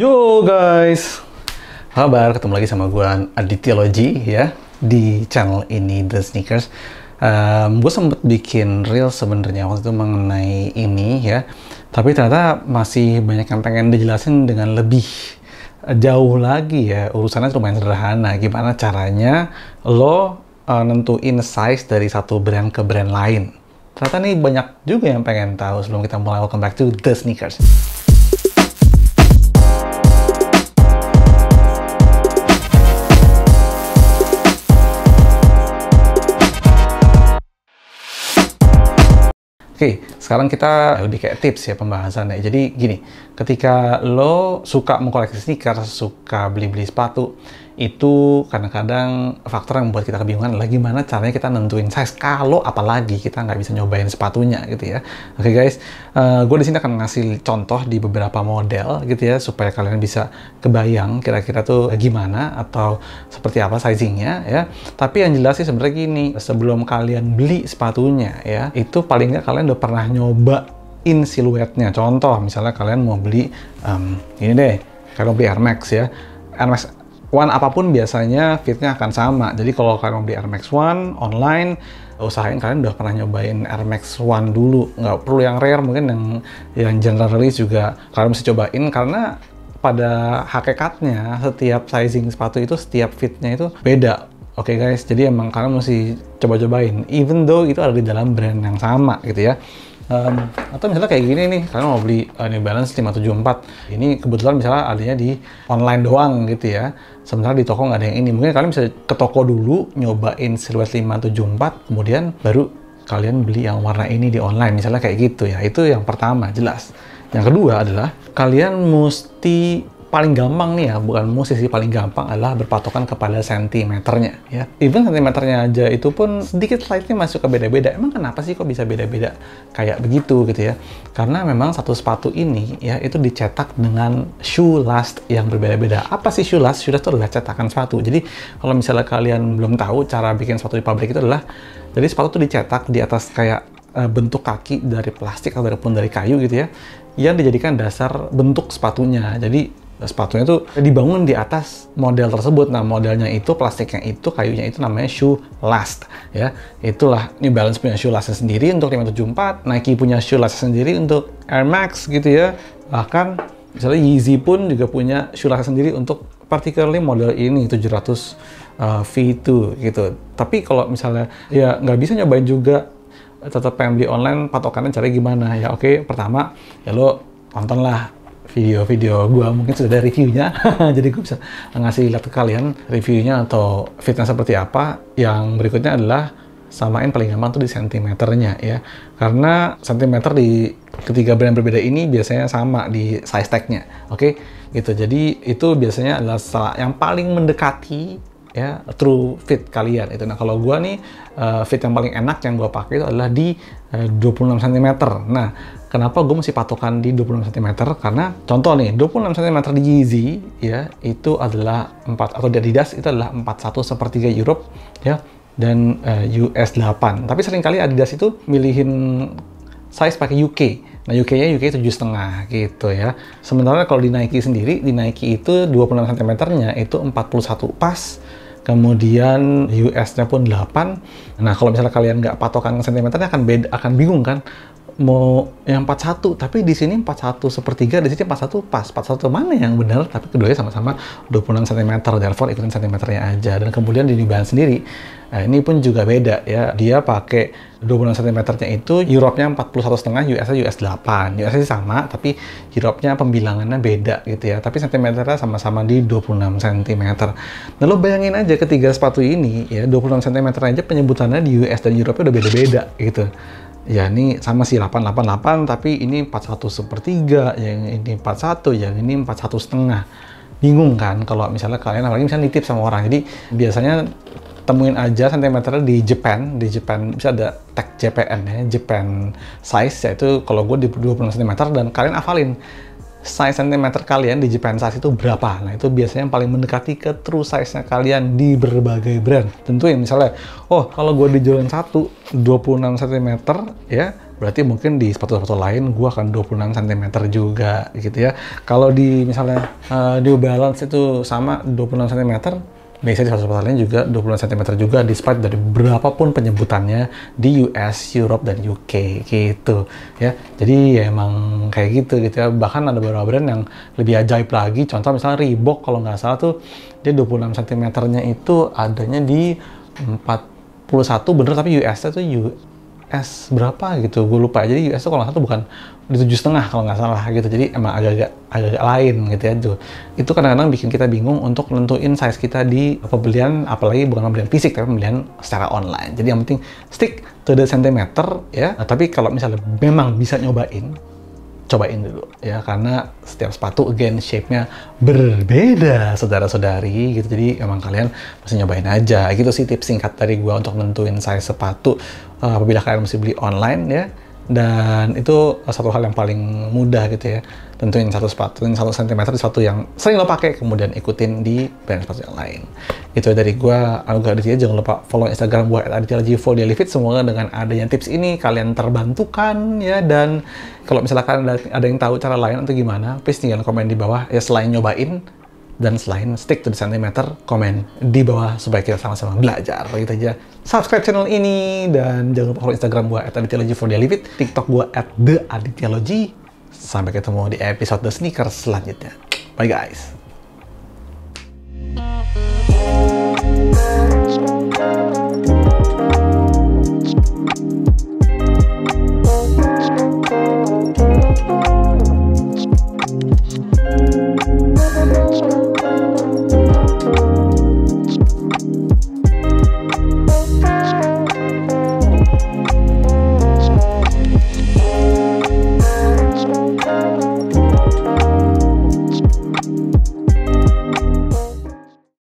Yo guys, kabar ketemu lagi sama gue Aditya Logi ya di channel ini The Sneakers. Um, gue sempet bikin reel sebenarnya waktu itu mengenai ini ya, tapi ternyata masih banyak yang pengen dijelasin dengan lebih eh, jauh lagi ya. Urusannya lumayan sederhana, gimana caranya lo uh, nentuin size dari satu brand ke brand lain. Ternyata nih banyak juga yang pengen tahu sebelum kita mulai welcome back to The Sneakers. Oke, sekarang kita lebih kayak tips ya pembahasannya. Jadi gini, ketika lo suka mengkoleksi sneakers, suka beli-beli sepatu, itu kadang-kadang faktor yang membuat kita kebingungan adalah gimana caranya kita nentuin size kalau apalagi kita nggak bisa nyobain sepatunya gitu ya oke okay guys uh, eh, gue di sini akan ngasih contoh di beberapa model gitu ya supaya kalian bisa kebayang kira-kira tuh gimana atau seperti apa sizingnya ya tapi yang jelas sih sebenarnya gini sebelum kalian beli sepatunya ya itu paling nggak kalian udah pernah nyoba nyobain siluetnya contoh misalnya kalian mau beli um, ini deh kalian beli Air Max ya Air Max One apapun biasanya fitnya akan sama. Jadi kalau kalian mau beli Air Max One online, usahain kalian udah pernah nyobain Air Max One dulu. Nggak perlu yang rare, mungkin yang yang general release juga kalian mesti cobain karena pada hakikatnya setiap sizing sepatu itu setiap fitnya itu beda. Oke okay guys, jadi emang kalian mesti coba-cobain even though itu ada di dalam brand yang sama gitu ya um, atau misalnya kayak gini nih kalian mau beli uh, New Balance 574 ini kebetulan misalnya adanya di online doang gitu ya sementara di toko nggak ada yang ini mungkin kalian bisa ke toko dulu nyobain siluet 574 kemudian baru kalian beli yang warna ini di online misalnya kayak gitu ya itu yang pertama jelas yang kedua adalah kalian mesti paling gampang nih ya, bukan musisi paling gampang adalah berpatokan kepada sentimeternya ya. Even sentimeternya aja itu pun sedikit slightly masuk ke beda-beda. Emang kenapa sih kok bisa beda-beda kayak begitu gitu ya? Karena memang satu sepatu ini ya itu dicetak dengan shoe last yang berbeda-beda. Apa sih shoe last? Shoe last itu adalah cetakan sepatu. Jadi kalau misalnya kalian belum tahu cara bikin sepatu di pabrik itu adalah jadi sepatu itu dicetak di atas kayak eh, bentuk kaki dari plastik ataupun dari kayu gitu ya yang dijadikan dasar bentuk sepatunya jadi sepatunya itu dibangun di atas model tersebut. Nah, modelnya itu plastiknya itu kayunya itu namanya shoe last ya. Itulah New Balance punya shoe last sendiri untuk 574, Nike punya shoe last sendiri untuk Air Max gitu ya. Bahkan misalnya Yeezy pun juga punya shoe last sendiri untuk particularly model ini 700 eh, V2 gitu. Tapi kalau misalnya ya nggak bisa nyobain juga tetap pengen beli online patokannya cari gimana ya oke okay, pertama ya lo tontonlah video-video gue mungkin sudah ada reviewnya jadi gue bisa ngasih lihat ke kalian reviewnya atau fitnya seperti apa yang berikutnya adalah samain paling aman tuh di sentimeternya ya karena sentimeter di ketiga brand berbeda ini biasanya sama di size tag-nya oke okay? gitu jadi itu biasanya adalah yang paling mendekati ya true fit kalian itu nah kalau gua nih uh, fit yang paling enak yang gua pakai itu adalah di uh, 26 cm nah kenapa gua masih patokan di 26 cm karena contoh nih 26 cm di Yeezy ya itu adalah 4 atau di Adidas itu adalah 41 sepertiga Europe ya dan uh, US 8 tapi seringkali Adidas itu milihin size pakai UK Nah UK-nya UK tujuh setengah gitu ya. Sementara kalau di Nike sendiri, di Nike itu 26 cm-nya itu 41 pas, kemudian US-nya pun 8. Nah, kalau misalnya kalian nggak patokan sentimentalnya akan beda, akan bingung kan? mau yang 41 tapi di sini 41 sepertiga di sini 41 pas 41 mana yang benar tapi keduanya sama-sama 26 cm therefore ikutin sentimeternya aja dan kemudian di bahan sendiri nah ini pun juga beda ya dia pakai 26 cm nya itu Europe nya 41 setengah US US 8 US sih sama tapi Europe nya pembilangannya beda gitu ya tapi sentimeternya sama-sama di 26 cm nah lo bayangin aja ketiga sepatu ini ya 26 cm aja penyebutannya di US dan Europe nya udah beda-beda gitu ya ini sama sih 888 tapi ini 41 sepertiga yang ini 41 yang ini 41 setengah bingung kan kalau misalnya kalian apalagi misalnya nitip sama orang jadi biasanya temuin aja sentimeter di Japan di Japan bisa ada tag JPN ya Japan size yaitu kalau gue di 20 cm dan kalian hafalin size sentimeter kalian di Japan size itu berapa. Nah, itu biasanya yang paling mendekati ke true size-nya kalian di berbagai brand. Tentu ya misalnya, oh kalau gue di Jordan 1, 26 cm ya, berarti mungkin di sepatu-sepatu lain gue akan 26 cm juga gitu ya. Kalau di misalnya uh, New Balance itu sama 26 cm, biasanya di salah satu lain juga 20 cm juga despite dari berapapun penyebutannya di US, Europe dan UK gitu ya. Jadi ya emang kayak gitu gitu ya. Bahkan ada beberapa brand yang lebih ajaib lagi. Contoh misalnya Reebok kalau nggak salah tuh dia 26 cm-nya itu adanya di 41 bener tapi US-nya tuh US berapa gitu gue lupa jadi US itu kalau nggak salah bukan di tujuh setengah kalau nggak salah gitu jadi emang agak-agak agak-agak lain gitu ya tuh itu kadang-kadang bikin kita bingung untuk nentuin size kita di pembelian apalagi bukan pembelian fisik tapi pembelian secara online jadi yang penting stick to the centimeter ya nah, tapi kalau misalnya memang bisa nyobain cobain dulu ya karena setiap sepatu again shape-nya berbeda saudara-saudari gitu jadi emang kalian pasti nyobain aja gitu sih tips singkat dari gue untuk nentuin size sepatu uh, apabila kalian mesti beli online ya dan itu eh, satu hal yang paling mudah gitu ya tentuin satu sepatu satu sentimeter di sepatu yang sering lo pakai kemudian ikutin di brand sepatu yang lain itu dari gua Anugrah Aditya jangan lupa follow Instagram gua @adityaljivo daily fit semoga dengan adanya tips ini kalian terbantukan ya dan kalau misalkan ada, ada yang tahu cara lain atau gimana please tinggal komen di bawah ya selain nyobain dan selain stick to the centimeter, komen di bawah supaya kita sama-sama belajar. Begitu aja. Subscribe channel ini dan jangan lupa follow Instagram gua at for the TikTok gua at The Sampai ketemu di episode The Sneakers selanjutnya. Bye guys.